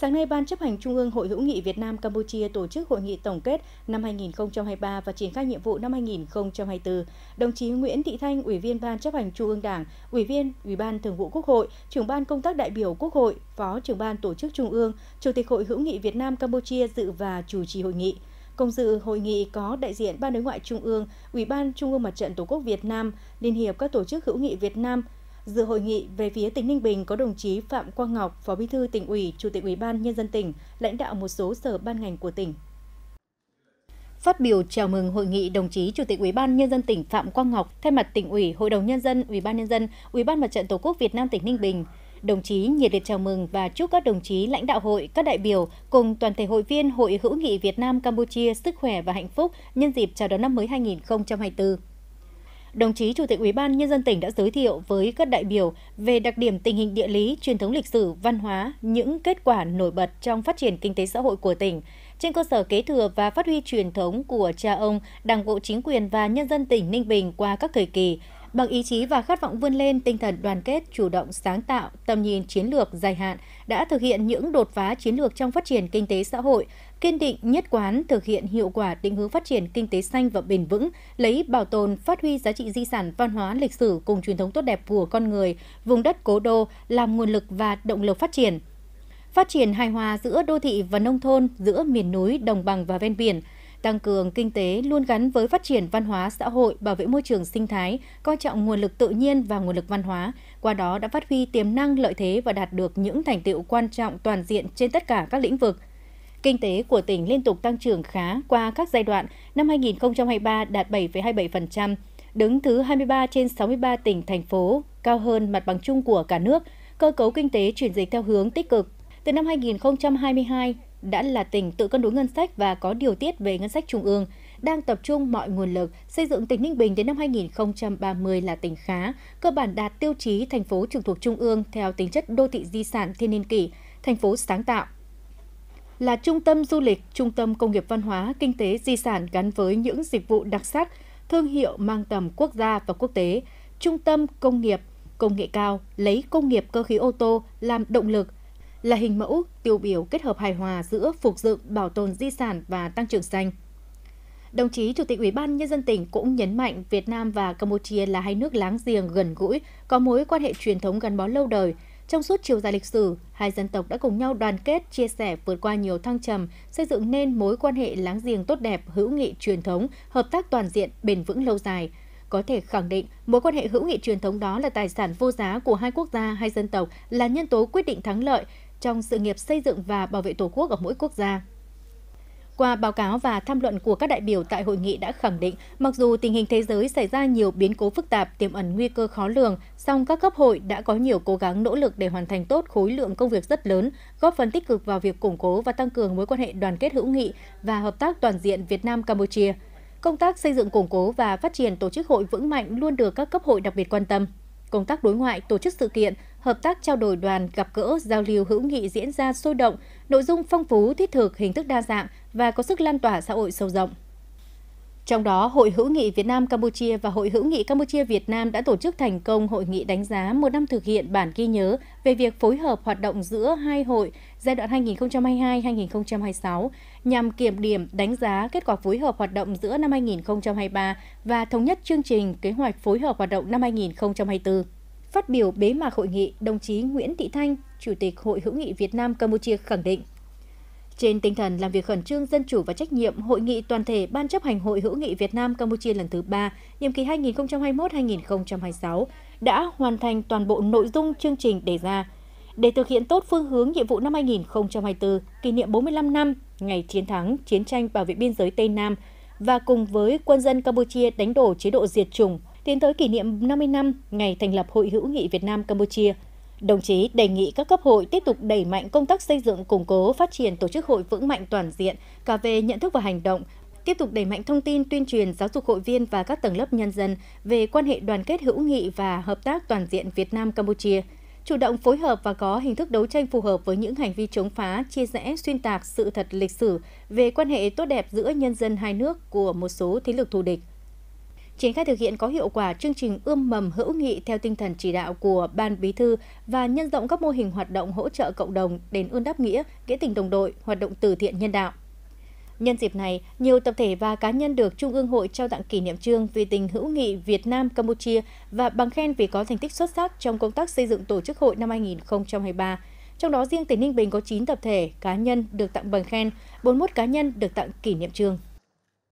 Sáng nay, Ban chấp hành Trung ương Hội hữu nghị Việt Nam Campuchia tổ chức hội nghị tổng kết năm 2023 và triển khai nhiệm vụ năm 2024. Đồng chí Nguyễn Thị Thanh, Ủy viên Ban chấp hành Trung ương Đảng, Ủy viên Ủy ban Thường vụ Quốc hội, Trưởng ban công tác đại biểu Quốc hội, Phó trưởng ban tổ chức Trung ương, Chủ tịch Hội hữu nghị Việt Nam Campuchia dự và chủ trì hội nghị. Cùng dự hội nghị có đại diện Ban đối ngoại Trung ương, Ủy ban Trung ương Mặt trận Tổ quốc Việt Nam, Liên hiệp các tổ chức hữu nghị Việt Nam, Dự hội nghị về phía tỉnh Ninh Bình có đồng chí Phạm Quang Ngọc, Phó Bí thư tỉnh ủy, Chủ tịch Ủy ban nhân dân tỉnh, lãnh đạo một số sở ban ngành của tỉnh. Phát biểu chào mừng hội nghị, đồng chí Chủ tịch Ủy ban nhân dân tỉnh Phạm Quang Ngọc thay mặt tỉnh ủy, Hội đồng nhân dân, Ủy ban nhân dân, Ủy ban Mặt trận Tổ quốc Việt Nam tỉnh Ninh Bình đồng chí nhiệt liệt chào mừng và chúc các đồng chí lãnh đạo hội, các đại biểu cùng toàn thể hội viên Hội hữu nghị Việt Nam Campuchia sức khỏe và hạnh phúc nhân dịp chào đón năm mới 2024 đồng chí Chủ tịch Ủy ban nhân dân tỉnh đã giới thiệu với các đại biểu về đặc điểm tình hình địa lý, truyền thống lịch sử, văn hóa, những kết quả nổi bật trong phát triển kinh tế xã hội của tỉnh. Trên cơ sở kế thừa và phát huy truyền thống của cha ông, Đảng bộ chính quyền và nhân dân tỉnh Ninh Bình qua các thời kỳ, Bằng ý chí và khát vọng vươn lên, tinh thần đoàn kết, chủ động sáng tạo, tầm nhìn chiến lược dài hạn đã thực hiện những đột phá chiến lược trong phát triển kinh tế xã hội, kiên định nhất quán thực hiện hiệu quả định hướng phát triển kinh tế xanh và bền vững, lấy bảo tồn, phát huy giá trị di sản văn hóa lịch sử cùng truyền thống tốt đẹp của con người, vùng đất cố đô làm nguồn lực và động lực phát triển. Phát triển hài hòa giữa đô thị và nông thôn, giữa miền núi, đồng bằng và ven biển – tăng cường kinh tế luôn gắn với phát triển văn hóa xã hội, bảo vệ môi trường sinh thái, coi trọng nguồn lực tự nhiên và nguồn lực văn hóa, qua đó đã phát huy tiềm năng lợi thế và đạt được những thành tiệu quan trọng toàn diện trên tất cả các lĩnh vực. Kinh tế của tỉnh liên tục tăng trưởng khá qua các giai đoạn, năm 2023 đạt 7,27%, đứng thứ 23 trên 63 tỉnh, thành phố, cao hơn mặt bằng chung của cả nước, cơ cấu kinh tế chuyển dịch theo hướng tích cực. Từ năm 2022, đã là tỉnh tự cân đối ngân sách và có điều tiết về ngân sách trung ương, đang tập trung mọi nguồn lực xây dựng tỉnh Ninh Bình đến năm 2030 là tỉnh khá, cơ bản đạt tiêu chí thành phố trực thuộc trung ương theo tính chất đô thị di sản thiên niên kỷ, thành phố sáng tạo. Là trung tâm du lịch, trung tâm công nghiệp văn hóa, kinh tế di sản gắn với những dịch vụ đặc sắc, thương hiệu mang tầm quốc gia và quốc tế, trung tâm công nghiệp, công nghệ cao, lấy công nghiệp cơ khí ô tô làm động lực, là hình mẫu tiêu biểu kết hợp hài hòa giữa phục dựng, bảo tồn di sản và tăng trưởng xanh. Đồng chí Chủ tịch Ủy ban Nhân dân tỉnh cũng nhấn mạnh Việt Nam và Campuchia là hai nước láng giềng gần gũi, có mối quan hệ truyền thống gắn bó lâu đời. Trong suốt chiều dài lịch sử, hai dân tộc đã cùng nhau đoàn kết, chia sẻ vượt qua nhiều thăng trầm, xây dựng nên mối quan hệ láng giềng tốt đẹp, hữu nghị truyền thống, hợp tác toàn diện, bền vững lâu dài. Có thể khẳng định, mối quan hệ hữu nghị truyền thống đó là tài sản vô giá của hai quốc gia, hai dân tộc, là nhân tố quyết định thắng lợi, trong sự nghiệp xây dựng và bảo vệ Tổ quốc ở mỗi quốc gia. Qua báo cáo và tham luận của các đại biểu tại hội nghị đã khẳng định, mặc dù tình hình thế giới xảy ra nhiều biến cố phức tạp, tiềm ẩn nguy cơ khó lường, song các cấp hội đã có nhiều cố gắng nỗ lực để hoàn thành tốt khối lượng công việc rất lớn, góp phần tích cực vào việc củng cố và tăng cường mối quan hệ đoàn kết hữu nghị và hợp tác toàn diện Việt Nam Campuchia. Công tác xây dựng củng cố và phát triển tổ chức hội vững mạnh luôn được các cấp hội đặc biệt quan tâm. Công tác đối ngoại, tổ chức sự kiện, hợp tác trao đổi đoàn, gặp gỡ, giao lưu hữu nghị diễn ra sôi động, nội dung phong phú, thiết thực, hình thức đa dạng và có sức lan tỏa xã hội sâu rộng. Trong đó, Hội hữu nghị Việt Nam Campuchia và Hội hữu nghị Campuchia Việt Nam đã tổ chức thành công hội nghị đánh giá một năm thực hiện bản ghi nhớ về việc phối hợp hoạt động giữa hai hội giai đoạn 2022-2026 nhằm kiểm điểm đánh giá kết quả phối hợp hoạt động giữa năm 2023 và thống nhất chương trình kế hoạch phối hợp hoạt động năm 2024. Phát biểu bế mạc hội nghị, đồng chí Nguyễn Thị Thanh, Chủ tịch Hội hữu nghị Việt Nam Campuchia khẳng định, trên tinh thần làm việc khẩn trương, dân chủ và trách nhiệm, Hội nghị toàn thể Ban chấp hành Hội hữu nghị Việt Nam Campuchia lần thứ 3, nhiệm kỳ 2021-2026 đã hoàn thành toàn bộ nội dung chương trình đề ra. Để thực hiện tốt phương hướng nhiệm vụ năm 2024, kỷ niệm 45 năm ngày chiến thắng chiến tranh bảo vệ biên giới Tây Nam và cùng với quân dân Campuchia đánh đổ chế độ diệt chủng tiến tới kỷ niệm 50 năm ngày thành lập Hội hữu nghị Việt Nam Campuchia. Đồng chí đề nghị các cấp hội tiếp tục đẩy mạnh công tác xây dựng, củng cố, phát triển tổ chức hội vững mạnh toàn diện cả về nhận thức và hành động, tiếp tục đẩy mạnh thông tin tuyên truyền giáo dục hội viên và các tầng lớp nhân dân về quan hệ đoàn kết hữu nghị và hợp tác toàn diện Việt Nam Campuchia, chủ động phối hợp và có hình thức đấu tranh phù hợp với những hành vi chống phá, chia rẽ, xuyên tạc sự thật lịch sử về quan hệ tốt đẹp giữa nhân dân hai nước của một số thế lực thù địch triển khai thực hiện có hiệu quả chương trình ươm mầm hữu nghị theo tinh thần chỉ đạo của Ban Bí thư và nhân rộng các mô hình hoạt động hỗ trợ cộng đồng đến ơn đáp nghĩa, nghĩa tình đồng đội, hoạt động từ thiện nhân đạo. Nhân dịp này, nhiều tập thể và cá nhân được Trung ương Hội trao tặng kỷ niệm trương vì tình hữu nghị Việt Nam Campuchia và bằng khen vì có thành tích xuất sắc trong công tác xây dựng tổ chức hội năm 2023. Trong đó riêng tỉnh Ninh Bình có 9 tập thể, cá nhân được tặng bằng khen, 41 cá nhân được tặng kỷ niệm trương.